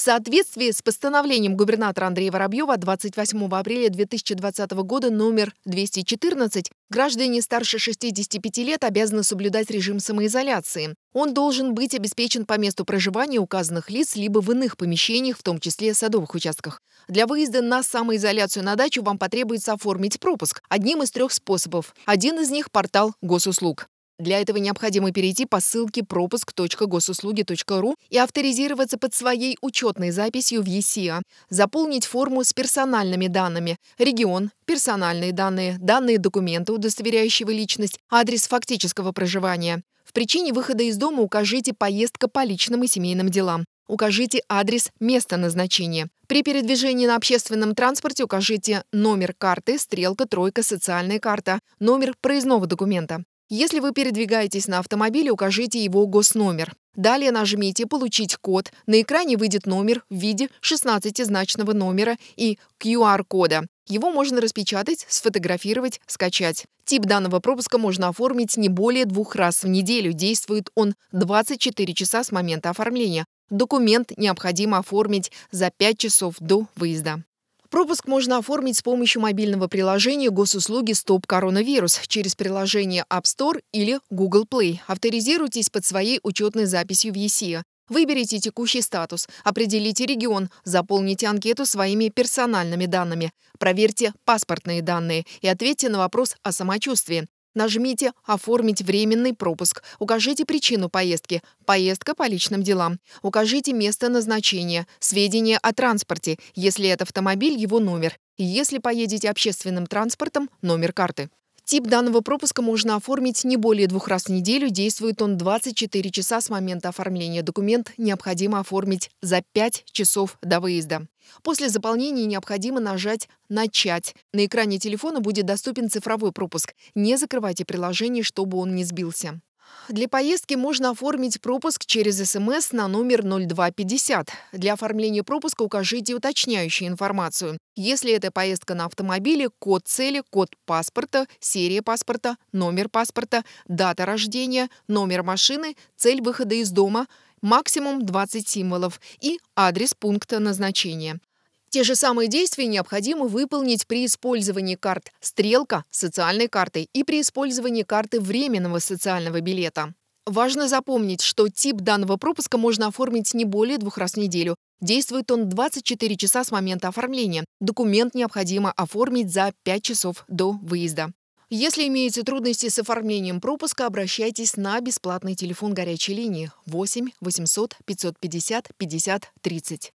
В соответствии с постановлением губернатора Андрея Воробьева 28 апреля 2020 года номер 214 граждане старше 65 лет обязаны соблюдать режим самоизоляции. Он должен быть обеспечен по месту проживания указанных лиц либо в иных помещениях, в том числе садовых участках. Для выезда на самоизоляцию на дачу вам потребуется оформить пропуск одним из трех способов. Один из них – портал госуслуг. Для этого необходимо перейти по ссылке пропуск.госуслуги.ру и авторизироваться под своей учетной записью в ЕСИА, заполнить форму с персональными данными – регион, персональные данные, данные документа, удостоверяющего личность, адрес фактического проживания. В причине выхода из дома укажите поездка по личным и семейным делам. Укажите адрес места назначения. При передвижении на общественном транспорте укажите номер карты, стрелка, тройка, социальная карта, номер проездного документа. Если вы передвигаетесь на автомобиле, укажите его госномер. Далее нажмите «Получить код». На экране выйдет номер в виде 16-значного номера и QR-кода. Его можно распечатать, сфотографировать, скачать. Тип данного пропуска можно оформить не более двух раз в неделю. Действует он 24 часа с момента оформления. Документ необходимо оформить за 5 часов до выезда. Пропуск можно оформить с помощью мобильного приложения госуслуги «Стоп коронавирус» через приложение App Store или Google Play. Авторизируйтесь под своей учетной записью в ЕСИА. Выберите текущий статус, определите регион, заполните анкету своими персональными данными, проверьте паспортные данные и ответьте на вопрос о самочувствии. Нажмите «Оформить временный пропуск». Укажите причину поездки – поездка по личным делам. Укажите место назначения, сведения о транспорте, если это автомобиль, его номер. Если поедете общественным транспортом, номер карты. Тип данного пропуска можно оформить не более двух раз в неделю. Действует он 24 часа с момента оформления. Документ необходимо оформить за 5 часов до выезда. После заполнения необходимо нажать «Начать». На экране телефона будет доступен цифровой пропуск. Не закрывайте приложение, чтобы он не сбился. Для поездки можно оформить пропуск через СМС на номер 0250. Для оформления пропуска укажите уточняющую информацию. Если это поездка на автомобиле, код цели, код паспорта, серия паспорта, номер паспорта, дата рождения, номер машины, цель выхода из дома – максимум 20 символов и адрес пункта назначения. Те же самые действия необходимо выполнить при использовании карт «Стрелка» социальной карты и при использовании карты временного социального билета. Важно запомнить, что тип данного пропуска можно оформить не более двух раз в неделю. Действует он 24 часа с момента оформления. Документ необходимо оформить за 5 часов до выезда. Если имеете трудности с оформлением пропуска, обращайтесь на бесплатный телефон горячей линии 8 800 550 50 30.